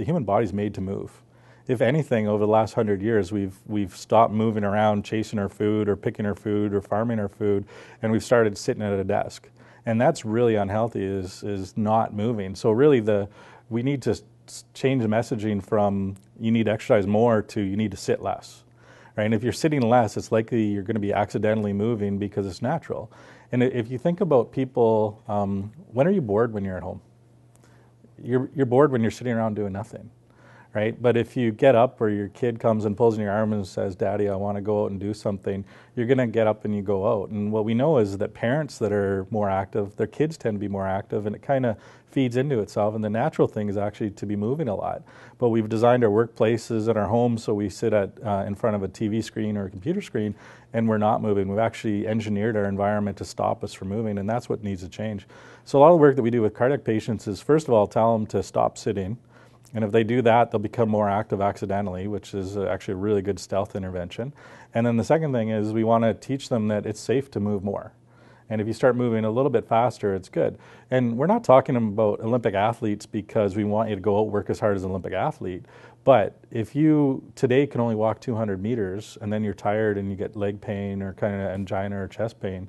The human body is made to move. If anything, over the last hundred years, we've, we've stopped moving around, chasing our food, or picking our food, or farming our food, and we've started sitting at a desk. And that's really unhealthy, is, is not moving. So, really, the, we need to change the messaging from you need to exercise more to you need to sit less. Right? And if you're sitting less, it's likely you're going to be accidentally moving because it's natural. And if you think about people, um, when are you bored when you're at home? you're, you're bored when you're sitting around doing nothing right? But if you get up or your kid comes and pulls in your arm and says, Daddy, I want to go out and do something, you're going to get up and you go out. And what we know is that parents that are more active, their kids tend to be more active, and it kind of feeds into itself. And the natural thing is actually to be moving a lot. But we've designed our workplaces and our homes so we sit at, uh, in front of a TV screen or a computer screen and we're not moving. We've actually engineered our environment to stop us from moving, and that's what needs to change. So, a lot of the work that we do with cardiac patients is first of all, tell them to stop sitting and if they do that, they'll become more active accidentally, which is uh, actually a really good stealth intervention. And then the second thing is we want to teach them that it's safe to move more. And if you start moving a little bit faster, it's good. And we're not talking about Olympic athletes because we want you to go out work as hard as an Olympic athlete. But if you today can only walk 200 meters and then you're tired and you get leg pain or kind of angina or chest pain,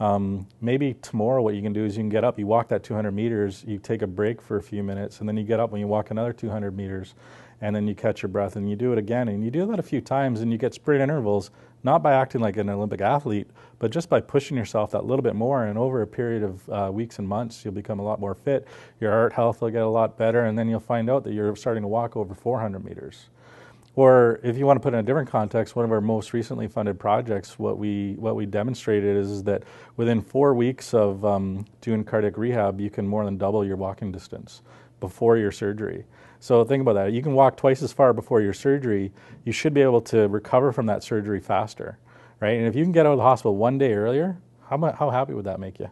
um, maybe tomorrow, what you can do is you can get up, you walk that 200 meters, you take a break for a few minutes, and then you get up and you walk another 200 meters, and then you catch your breath and you do it again. And you do that a few times, and you get sprint intervals, not by acting like an Olympic athlete, but just by pushing yourself that little bit more. And over a period of uh, weeks and months, you'll become a lot more fit. Your heart health will get a lot better, and then you'll find out that you're starting to walk over 400 meters. Or if you want to put in a different context, one of our most recently funded projects, what we what we demonstrated is, is that within four weeks of um, doing cardiac rehab, you can more than double your walking distance before your surgery. So think about that. You can walk twice as far before your surgery. You should be able to recover from that surgery faster, right? And if you can get out of the hospital one day earlier, how, how happy would that make you?